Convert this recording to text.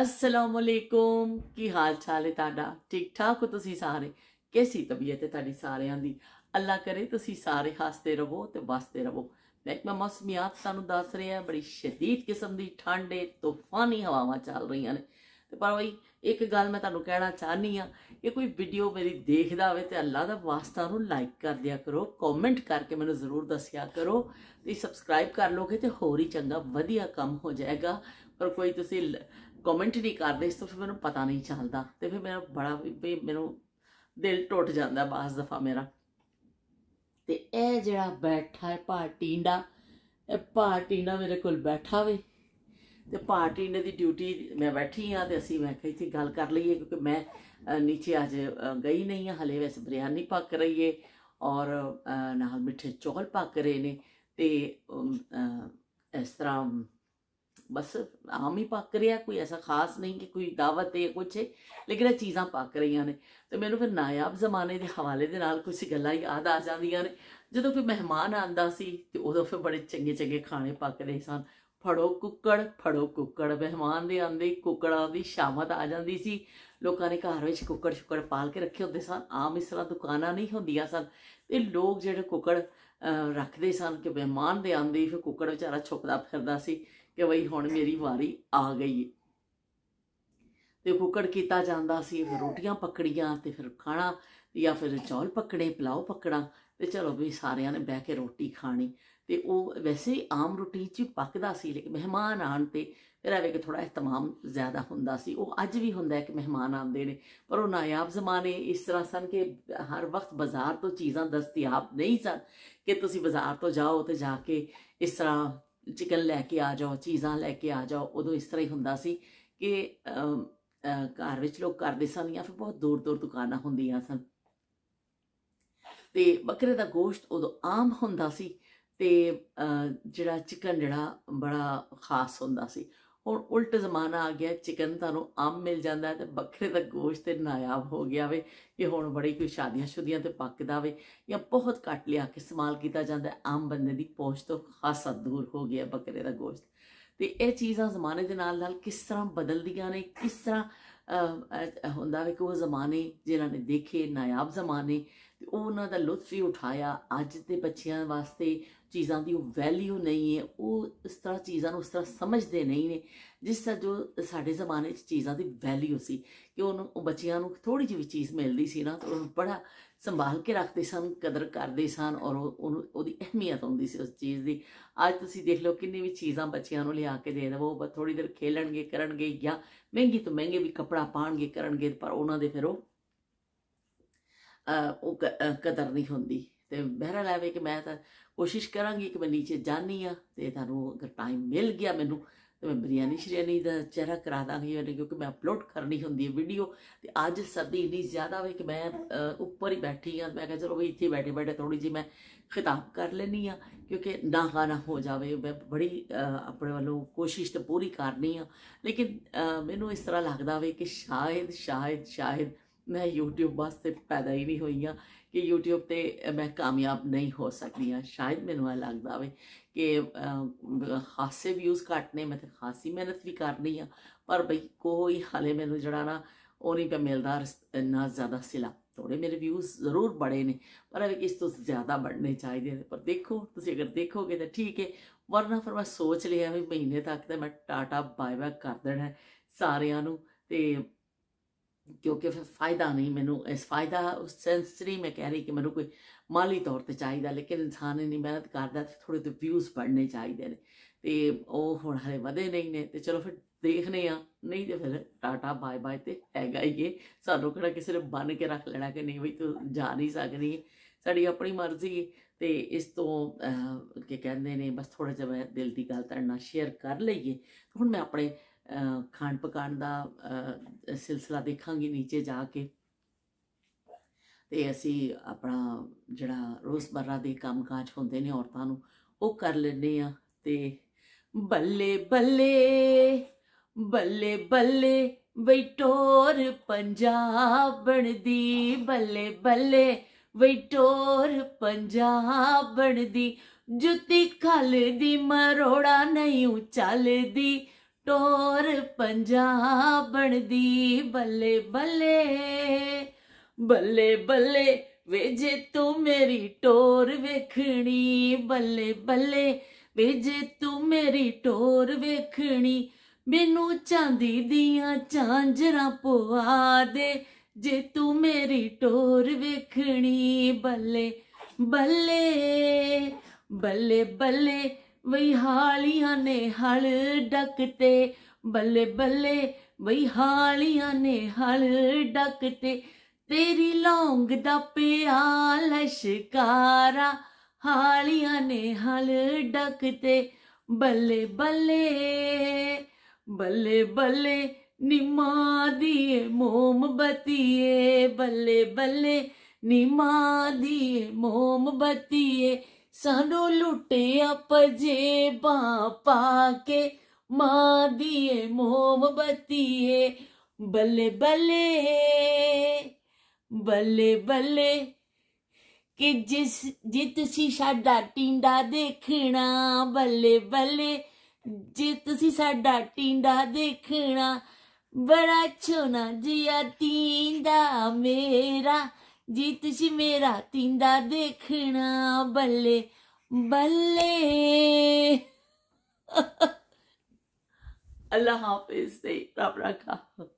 ਅਸਲਾਮ ਅਲੈਕੁਮ ਕੀ ਹਾਲ ਚਾਲ ਹੈ ਤੁਹਾਡਾ ਠੀਕ ਠਾਕ ਹੋ ਤੁਸੀਂ ਸਾਰੇ ਕਿਸੀ ਤਬੀਅਤ ਹੈ ਤੁਹਾਡੀ ਸਾਰਿਆਂ ਦੀ ਅੱਲਾ ਕਰੇ ਤੁਸੀਂ ਸਾਰੇ ਹੱਸਦੇ ਰਹੋ ਤੇ ਵਸਦੇ ਰਹੋ ਮਹਿਕਮਾ ਮੌਸਮੀਆਤ ਸਾਨੂੰ ਦੱਸ ਰਿਹਾ ਬੜੀ شدید ਕਿਸਮ ਦੀ ਠੰਡ ਹੈ ਤੂਫਾਨੀ ਹਵਾਵਾਂ ਚੱਲ ਰਹੀਆਂ ਨੇ ਤੇ ਪਰ ਬਈ ਇੱਕ ਗੱਲ ਮੈਂ ਤੁਹਾਨੂੰ ਕਹਿਣਾ ਚਾਹਨੀ ਆ ਇਹ ਕੋਈ ਵੀਡੀਓ ਮੇਰੀ ਦੇਖਦਾ ਹੋਵੇ ਤੇ ਅੱਲਾ ਦਾ ਵਾਸਤਾ ਨੂੰ ਲਾਈਕ ਕਰ ਦਿਆ ਕਰੋ ਕਮੈਂਟ ਕਰਕੇ ਮੈਨੂੰ ਜ਼ਰੂਰ ਦੱਸਿਆ ਕਰੋ ਤੇ ਸਬਸਕ੍ਰਾਈਬ ਕਰ ਲੋਗੇ ਤੇ ਹੋਰ ਹੀ ਚੰਗਾ ਵਧੀਆ ਕੰਮ ਹੋ ਜਾਏਗਾ ਪਰ ਕੋਈ ਤੁਸੀਂ ਕਮੈਂਟ ਨਹੀਂ ਕਰਦੇ ਇਸ ਤੋਂ ਫਿਰ ਮੈਨੂੰ ਪਤਾ ਨਹੀਂ ਚੱਲਦਾ ਤੇ ਫਿਰ ਮੇਰਾ ਬੜਾ ਵੀ ਮੈਨੂੰ ਦਿਲ ਟੁੱਟ ਜਾਂਦਾ ਬਾਸ ਦਫਾ ਮੇਰਾ ਤੇ ਇਹ ਜਿਹੜਾ ਬੈਠਾ ਹੈ ਪਾਰਟੀਂਡਾ ਇਹ ਪਾਰਟੀਂਡਾ ਮੇਰੇ ਕੋਲ ਬੈਠਾ ਵੇ ਤੇ ਪਾਰਟੀਂਡੇ ਦੀ ਡਿਊਟੀ ਮੈਂ ਬੈਠੀ ਆ ਤੇ ਅਸੀਂ ਮੈਂ ਕਿਹਾ ਇੱਥੇ ਗੱਲ ਕਰ ਲਈਏ ਕਿਉਂਕਿ ਮੈਂ ਨੀਚੇ ਅੱਜ ਗਈ ਨਹੀਂ ਆ ਹਲੇ ਵੈਸੇ ਬਰੀਆਨੀ ਪੱਕ ਰਹੀ ਏ ਔਰ ਨਾਲ ਮਿੱਠੇ ਚੌਲ ਪੱਕ ਰਹੇ ਨੇ ਤੇ ਇਸ ਤਰ੍ਹਾਂ ਬਸ ਆਮ ਹੀ ਪੱਕ ਰਿਹਾ ਕੋਈ ਐਸਾ ਖਾਸ ਨਹੀਂ ਕਿ ਕੋਈ ਦਾਵਤ ਹੈ ਕੁਛ ਹੈ ਲੇਕਿਨ ਇਹ ਚੀਜ਼ਾਂ ਪੱਕ ਰਹੀਆਂ ਨੇ ਤੇ ਮੈਨੂੰ ਫਿਰ ਨਾਇਆਬ ਜ਼ਮਾਨੇ ਦੇ ਹਵਾਲੇ ਦੇ ਨਾਲ ਕੁਝ ਗੱਲਾਂ ਯਾਦ ਆ ਜਾਂਦੀਆਂ ਨੇ ਜਦੋਂ ਕੋਈ ਮਹਿਮਾਨ ਆਂਦਾ ਸੀ ਤੇ ਉਦੋਂ ਫਿਰ ਬੜੇ ਚੰਗੇ ਚੰਗੇ ਖਾਣੇ ਪੱਕ ਸਨ ਫੜੋ ਕੁੱਕੜ ਫੜੋ ਕੁੱਕੜ ਮਹਿਮਾਨ ਦੇ ਆਂਦੇ ਕੁੱਕੜਾਂ ਦੀ ਸ਼ਾਮਤ ਆ ਜਾਂਦੀ ਸੀ ਲੋਕਾਂ ਨੇ ਘਰ ਵਿੱਚ ਕੁੱਕੜ ਸ਼ੁਕੜ ਪਾਲ ਕੇ ਰੱਖੇ ਹੁੰਦੇ ਸਨ ਆਮ ਇਸ ਤਰ੍ਹਾਂ ਦੁਕਾਨਾਂ ਨਹੀਂ ਹੁੰਦੀਆਂ ਸਨ ਤੇ ਲੋਕ ਜਿਹੜੇ ਕੁੱਕੜ ਰੱਖਦੇ ਸਨ ਕਿ ਮਹਿਮਾਨ ਦੇ ਆਂਦੇ ਫਿਰ ਕੁੱਕੜ ਵਿਚਾਰਾ ਛੁਪਦਾ ਫਿਰਦਾ ਸੀ ਕਿ ਬਈ ਹੁਣ ਮੇਰੀ ਵਾਰੀ ਆ ਗਈ ਤੇ ਫੁਕੜ ਕੀਤਾ ਜਾਂਦਾ ਸੀ ਫਿਰ ਰੋਟੀਆਂ ਪਕੜੀਆਂ ਤੇ ਫਿਰ ਖਾਣਾ ਜਾਂ ਫਿਰ ਚੌਲ ਪਕੜੇ ਪਲਾਉ ਪਕੜਾ ਤੇ ਚਲੋ ਵੀ ਸਾਰਿਆਂ ਨੇ ਬਹਿ ਕੇ ਰੋਟੀ ਖਾਣੀ ਤੇ ਉਹ ਵੈਸੇ ਹੀ ਆਮ ਰੋਟੀ ਚ ਪੱਕਦਾ ਸੀ ਲੇਕਿਨ ਮਹਿਮਾਨ ਆਣ ਤੇ ਫਿਰ ਆਵੇ ਕਿ ਥੋੜਾ ਇhtਮਾਮ ਜ਼ਿਆਦਾ ਹੁੰਦਾ ਸੀ ਉਹ ਅੱਜ ਵੀ ਹੁੰਦਾ ਹੈ ਕਿ ਮਹਿਮਾਨ ਆਉਂਦੇ ਨੇ ਪਰ ਉਹ ਨਾਇਆਬ ਜ਼ਮਾਨੇ ਇਸ ਤਰ੍ਹਾਂ ਸਨ ਕਿ ਹਰ ਵਕਤ ਬਾਜ਼ਾਰ ਤੋਂ ਚੀਜ਼ਾਂ ਦਸਤਿਆਬ ਨਹੀਂ ਸਨ ਕਿ ਤੁਸੀਂ ਬਾਜ਼ਾਰ ਤੋਂ ਜਾਓ ਤੇ ਜਾ ਕੇ ਇਸ ਤਰ੍ਹਾਂ ਚਿਕਨ ਲੈ ਕੇ ਆ ਜਾਓ ਚੀਜ਼ਾਂ ਲੈ ਕੇ ਆ ਜਾਓ ਉਦੋਂ ਇਸ ਤਰ੍ਹਾਂ ਹੀ ਹੁੰਦਾ ਸੀ ਕਿ ਘਰ ਵਿੱਚ ਲੋਕ ਕਰਦੇ ਸਨ ਜਾਂ ਫਿਰ ਬਹੁਤ ਦੂਰ ਦੂਰ ਦੁਕਾਨਾਂ ਹੁੰਦੀਆਂ ਸਨ ਤੇ ਬੱਕਰੇ ਦਾ ਗੋਸ਼ਤ ਉਦੋਂ ਆਮ ਹੁੰਦਾ ਸੀ ਤੇ ਜਿਹੜਾ ਚਿਕਨ ਜਿਹੜਾ ਬੜਾ ਖਾਸ ਹੁੰਦਾ ਸੀ ਹੁਣ ਉਲਟ ਜ਼ਮਾਨਾ ਆ ਗਿਆ ਚਿਕਨ ਤੁਹਾਨੂੰ ਆਮ ਮਿਲ ਜਾਂਦਾ ਤੇ ਬੱਕਰੇ ਦਾ ਗੋਸ਼ਤ ਤੇ ਨਾਇਆਬ ਹੋ ਗਿਆ ਵੇ ਕਿ ਹੁਣ ਬੜੀ ਕੋਈ ਸ਼ਾਦੀਆਂ ਸ਼ੁਦੀਆਂ ਤੇ ਪੱਕਦਾ ਵੇ ਜਾਂ ਬਹੁਤ ਘੱਟ ਲਿਆ ਕੇ ਇਸਤੇਮਾਲ ਕੀਤਾ ਜਾਂਦਾ ਆਮ ਬੰਦੇ ਦੀ ਪਹੁੰਚ ਤੋਂ ਖਾਸਾ ਦੂਰ ਹੋ ਗਿਆ ਬੱਕਰੇ ਦਾ ਗੋਸ਼ਤ ਤੇ ਇਹ ਚੀਜ਼ਾਂ ਜ਼ਮਾਨੇ ਦੇ ਨਾਲ ਨਾਲ ਕਿਸ ਤਰ੍ਹਾਂ ਬਦਲਦੀਆਂ ਨੇ ਕਿਸ ਤਰ੍ਹਾਂ ਹੁੰਦਾ ਵੇ ਕਿ ਉਹ ਜ਼ਮਾਨੇ ਜਿਨ੍ਹਾਂ ਨੇ ਦੇਖੇ ਨਾਇਆਬ ਜ਼ਮਾਨੇ ਤੇ ਉਹਨਾਂ ਦਾ ਲੁਤਫ ਹੀ ਉਠਾਇਆ ਅੱਜ ਦੇ ਬੱਚਿਆਂ ਵਾਸਤੇ ਚੀਜ਼ਾਂ ਦੀ ਉਹ ਵੈਲਿਊ ਨਹੀਂ ਹੈ ਉਹ ਇਸ ਤਰ੍ਹਾਂ ਚੀਜ਼ਾਂ ਨੂੰ ਉਸ ਤਰ੍ਹਾਂ ਸਮਝਦੇ ਨਹੀਂ ਨੇ ਜਿਸ ਤਰ੍ਹਾਂ ਜੋ ਸਾਡੇ ਜ਼ਮਾਨੇ 'ਚ ਚੀਜ਼ਾਂ ਦੀ ਵੈਲਿਊ ਸੀ ਕਿ ਉਹਨੂੰ ਉਹ ਬੱਚਿਆਂ ਨੂੰ ਥੋੜੀ ਜਿਹੀ ਵੀ ਚੀਜ਼ ਮਿਲਦੀ ਸੀ ਨਾ ਤਾਂ ਉਹਨੂੰ ਬੜਾ ਸੰਭਾਲ ਕੇ ਰੱਖਦੇ ਸਨ ਕਦਰ ਕਰਦੇ ਸਨ ਔਰ ਉਹਨੂੰ ਉਹਦੀ ਅਹਿਮੀਅਤ ਹੁੰਦੀ ਸੀ ਉਸ ਚੀਜ਼ ਦੀ ਅੱਜ ਤੁਸੀਂ ਦੇਖ ਲਓ ਕਿੰਨੀ ਵੀ ਚੀਜ਼ਾਂ ਬੱਚਿਆਂ ਨੂੰ ਲਿਆ ਕੇ ਦੇ ਦਵੋ ਬਸ ਥੋੜੀ ਦੇਰ ਖੇਲਣਗੇ ਕਰਨਗੇ ਜਾਂ ਮਹਿੰਗੀ ਤੋਂ ਮਹਿੰਗੇ ਵੀ ਕਪੜਾ ਪਾਣਗੇ ਕਰਨਗੇ ਪਰ ਉਹਨਾਂ ਦੇ ਫਿਰ ਉਹ ਉਹ ਕਦਰ ਨਹੀਂ ਹੁੰਦੀ ਤੇ ਬਹਿਰਾ ਲਾਵੇ ਕਿ ਮੈਂ ਤਾਂ ਕੋਸ਼ਿਸ਼ ਕਰਾਂਗੀ ਕਿ ਮੈਂ ਨੀਚੇ ਜਾਣੀ ਆ ਤੇ ਤੁਹਾਨੂੰ ਅਗਰ ਟਾਈਮ ਮਿਲ ਗਿਆ ਮੈਨੂੰ ਤੇ ਮੈਂ ਬਿਰਿਆਨੀ ਸ਼ਰੀਆਨੀ ਦਾ ਚਿਹਰਾ ਕਰਾ ਦਾਂਗੀ ਉਹਨੇ ਕਿਉਂਕਿ ਮੈਂ ਅਪਲੋਡ ਕਰਨੀ ਹੁੰਦੀ ਹੈ ਵੀਡੀਓ ਤੇ ਅੱਜ ਸਰਦੀ ਇੰਨੀ ਜ਼ਿਆਦਾ ਹੋਈ ਕਿ ਮੈਂ ਉੱਪਰ ਹੀ ਬੈਠੀ ਆ ਮੈਂ ਕਿਹਾ ਚਲੋ ਵੀ ਇੱਥੇ ਬੈਠੇ ਬੈਠੇ ਥੋੜੀ ਜੀ ਮੈਂ ਖਿਤਾਬ ਕਰ ਲੈਣੀ ਆ ਕਿਉਂਕਿ ਨਾ ਖਾਣਾ ਹੋ ਜਾਵੇ ਮੈਂ ਬੜੀ ਆਪਣੇ ਵੱਲੋਂ ਕੋਸ਼ਿਸ਼ ਤੇ ਪੂਰੀ ਕਰਨੀ ਆ ਲੇਕਿਨ ਮੈਨੂੰ ਇਸ ਤਰ੍ਹਾਂ ਲੱਗਦਾ ਵੇ ਕਿ ਸ਼ਾਇਦ ਸ਼ਾਇਦ ਸ਼ਾਇਦ ਮੈਂ YouTube ਵਾਸਤੇ ਪੈਦਾ ਹੀ ਨਹੀਂ ਹੋਈ ਆ ਕਿ YouTube ਤੇ ਮੈਂ ਕਾਮਯਾਬ ਨਹੀਂ ਹੋ ਸਕਦੀ ਆ ਸ਼ਾਇਦ ਮੈਨੂੰ ਆ ਲੱਗਦਾ ਵੇ ਕਿ ਖਾਸੇ ਵਿਊਜ਼ ਘਟਨੇ ਮੈਂ ਤੇ ਖਾਸੀ ਮਿਹਨਤ ਵੀ ਕਰਨੀ ਆ ਪਰ ਬਈ ਕੋਈ ਹਾਲੇ ਮੈਨੂੰ ਜਿਹੜਾ ਨਾ ਉਹ ਨਹੀਂ ਪਿਆ ਮਿਲਦਾ ਨਾ ਜ਼ਿਆਦਾ ਸਿਲਾ ਥੋੜੇ ਮੇਰੇ ਵਿਊਜ਼ ਜ਼ਰੂਰ ਬੜੇ ਨੇ ਪਰ ਇਹ ਇਸ ਤੋਂ ਜ਼ਿਆਦਾ ਬੜਨੇ ਚਾਹੀਦੇ ਨੇ ਪਰ ਦੇਖੋ ਤੁਸੀਂ ਅਗਰ ਦੇਖੋਗੇ ਤਾਂ ਠੀਕ ਹੈ ਵਰਨਾ ਫਿਰ ਮੈਂ ਸੋਚ ਲਿਆ ਵੀ ਮਹੀਨੇ ਤੱਕ ਤਾਂ ਮੈਂ ਟਾਟਾ ਬਾਏ ਬਾਏ ਕਰ ਦੇਣਾ ਸਾਰਿਆਂ ਨੂੰ ਤੇ ਕਿਉਂਕਿ ਫਾਇਦਾ ਨਹੀਂ ਮੈਨੂੰ ਇਸ ਫਾਇਦਾ ਉਸ ਸੈਂਸਰੀ ਮੈਂ ਕਹਿ ਰਹੀ ਕਿ ਮੈਨੂੰ ਕੋਈ ਮਾਲੀ ਤੌਰ ਤੇ ਚਾਹੀਦਾ ਲੇਕਿਨ ਇਨਸਾਨ ਨਹੀਂ ਮਿਹਨਤ ਕਰਦਾ ਥੋੜੇ ਤੇ ਵਿਊਜ਼ ਪੜਨੇ ਚਾਹੀਦੇ ਨੇ ਤੇ ਉਹ ਹੁਣ ਹਲੇ ਵਧੇ ਨਹੀਂ ਨੇ ਤੇ ਚਲੋ ਫਿਰ ਦੇਖਨੇ ਆ ਨਹੀਂ ਤੇ ਫਿਰ ਟਾਟਾ ਬਾਏ ਬਾਏ ਤੇ ਹੈਗਾ ਹੀ ਇਹ ਸਾਨੂੰ ਕਿਹੜਾ ਕਿਸੇ ਨੇ ਬੰਨ ਕੇ ਰੱਖ ਲੈਣਾ ਕਿ ਨਹੀਂ ਵੀ ਤੂੰ ਜਾ ਨਹੀਂ ਸਕਦੀ ਸਾਡੀ ਆਪਣੀ ਮਰਜ਼ੀ ਤੇ ਇਸ ਤੋਂ ਕੀ ਕਹਿੰਦੇ ਨੇ ਬਸ ਥੋੜਾ ਜਿਹਾ ਦਿਲ ਦੀ ਗੱਲ ਤੁਹਾਡੇ ਸ਼ੇਅਰ ਕਰ ਲਈਏ ਹੁਣ ਮੈਂ ਆਪਣੇ ਖਾਣ ਪਕਾਣ ਦਾ ਸਿਲਸਿਲਾ ਦੇਖਾਂਗੇ ਨੀਚੇ ਜਾ ਕੇ ਤੇ ਅਸੀਂ ਆਪਣਾ ਜਿਹੜਾ ਰੋਜ਼ਮਰਰਾ ਦੇ ਕੰਮਕਾਜ ਹੁੰਦੇ ਨੇ ਔਰਤਾਂ ਨੂੰ ਉਹ ਕਰ ਲੈਣੇ ਆ ਤੇ ਬੱਲੇ ਬੱਲੇ ਬੱਲੇ ਬੱਲੇ ਵੇਟੋਰ ਟੋਰ ਬਣਦੀ ਬੱਲੇ ਬੱਲੇ ਵੇਟੋਰ ਟੋਰ ਬਣਦੀ ਜੁੱਤੀ ਖਲ ਦੀ ਮਰੋੜਾ ਨਹੀਂ ਉਚਲਦੀ ਟੋਰ ਪੰਜਾਬਣ ਦੀ ਬੱਲੇ ਬੱਲੇ ਬੱਲੇ ਬੱਲੇ ਵੇ ਜੇ ਤੂੰ ਮੇਰੀ ਟੋਰ ਵੇਖਣੀ ਬੱਲੇ ਬੱਲੇ ਵੇ ਜੇ ਤੂੰ ਮੇਰੀ ਟੋਰ ਵੇਖਣੀ ਮੈਨੂੰ ਚਾਂਦੀ ਦੀਆਂ ਚਾਂਜਰਾ ਪਵਾ ਦੇ ਜੇ ਤੂੰ ਮੇਰੀ ਟੋਰ ਵੇਖਣੀ ਬੱਲੇ ਬੱਲੇ ਬੱਲੇ ਬੱਲੇ ਵਈ ਹਾਲੀਆਂ ਨੇ ਹਲ ਡਕਤੇ ਬੱਲੇ ਬੱਲੇ ਵਈ ਹਾਲੀਆਂ ਨੇ ਹਲ ਡਕਤੇ ਤੇਰੀ ਲੌਂਗ ਦਾ ਪਿਆ ਲਸ਼ਕਾਰਾ ਹਾਲੀਆਂ ਨੇ ਹਲ ਡਕਤੇ ਬੱਲੇ ਬੱਲੇ ਬੱਲੇ ਬੱਲੇ ਨਿਮਾ ਦੀਏ ਮੋਮਬਤੀਏ ਬੱਲੇ ਬੱਲੇ ਨਿਮਾ ਦੀਏ ਮੋਮਬਤੀਏ ਸਾਨੂੰ ਲੁੱਟਿਆ ਪਜੇਬਾਂ ਪਾ ਕੇ ਮਾਂ ਦੀਏ ਮੋਮਬਤੀਏ ਬੱਲੇ ਬੱਲੇ ਬੱਲੇ ਬੱਲੇ ਕਿ ਜਿਸ ਜੇ ਸੀ ਸਾਡਾ ਟਿੰਡਾ ਦੇਖਣਾ ਬੱਲੇ ਬੱਲੇ ਜਿੱਤ ਸੀ ਸਾਡਾ ਟਿੰਡਾ ਦੇਖਣਾ ਬੜਾ ਛੋਨਾ ਜਿਆ ਟਿੰਡਾ ਮੇਰਾ ਜੀ ਮੇਰਾ ਤਿੰਦਾ ਦੇਖਣਾ ਬੱਲੇ ਬੱਲੇ ਅੱਲਾਹ ਹਾਫਿਜ਼ ਤੇ ਰੱਬ ਰੱਖਾ